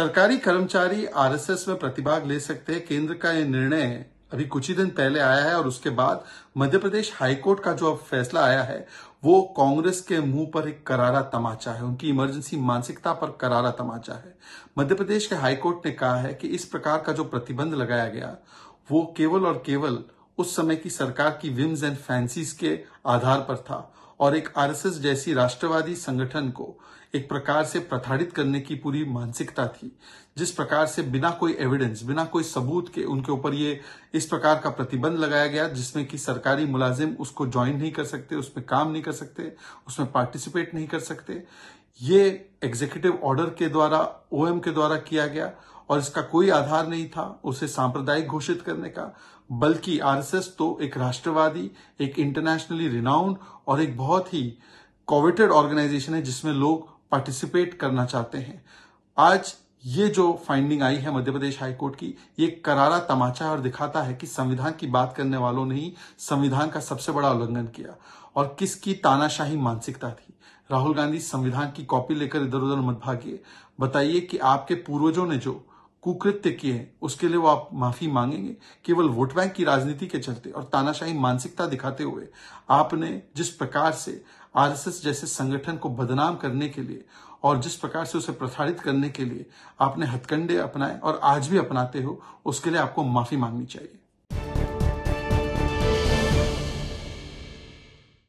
सरकारी कर्मचारी आरएसएस में प्रतिभाग ले सकते हैं केंद्र का यह निर्णय अभी कुछ ही दिन पहले आया है और उसके बाद मध्य प्रदेश हाईकोर्ट का जो अब फैसला आया है वो कांग्रेस के मुंह पर एक करारा तमाचा है उनकी इमरजेंसी मानसिकता पर करारा तमाचा है मध्य प्रदेश के हाईकोर्ट ने कहा है कि इस प्रकार का जो प्रतिबंध लगाया गया वो केवल और केवल उस समय की सरकार की विम्स एंड फैंसीज के आधार पर था और एक आरएसएस जैसी राष्ट्रवादी संगठन को एक प्रकार से प्रताड़ित करने की पूरी मानसिकता थी जिस प्रकार से बिना कोई एविडेंस बिना कोई सबूत के उनके ऊपर ये इस प्रकार का प्रतिबंध लगाया गया जिसमें कि सरकारी मुलाजिम उसको ज्वाइन नहीं कर सकते उसमें काम नहीं कर सकते उसमें पार्टिसिपेट नहीं कर सकते ये एग्जीक्यूटिव ऑर्डर के द्वारा ओएम के द्वारा किया गया और इसका कोई आधार नहीं था उसे सांप्रदायिक घोषित करने का बल्कि आरएसएस तो एक राष्ट्रवादी एक इंटरनेशनली रिनाउंड और एक बहुत ही कोविटेड ऑर्गेनाइजेशन है जिसमें लोग पार्टिसिपेट करना चाहते हैं आज ये जो फाइंडिंग आई है मध्य प्रदेश हाईकोर्ट की ये करारा तमाचा है और दिखाता है कि संविधान की बात करने वालों ने ही संविधान का सबसे बड़ा उल्लंघन किया और किसकी तानाशाही मानसिकता थी राहुल गांधी संविधान की कॉपी लेकर इधर उधर मत भागिए बताइए कि आपके पूर्वजों ने जो कुकृत्य किए हैं उसके लिए वो आप माफी मांगेंगे केवल वोट बैंक की राजनीति के चलते और तानाशाही मानसिकता दिखाते हुए आपने जिस प्रकार से आरएसएस जैसे संगठन को बदनाम करने के लिए और जिस प्रकार से उसे प्रसारित करने के लिए आपने हथकंडे अपनाए और आज भी अपनाते हो उसके लिए आपको माफी मांगनी चाहिए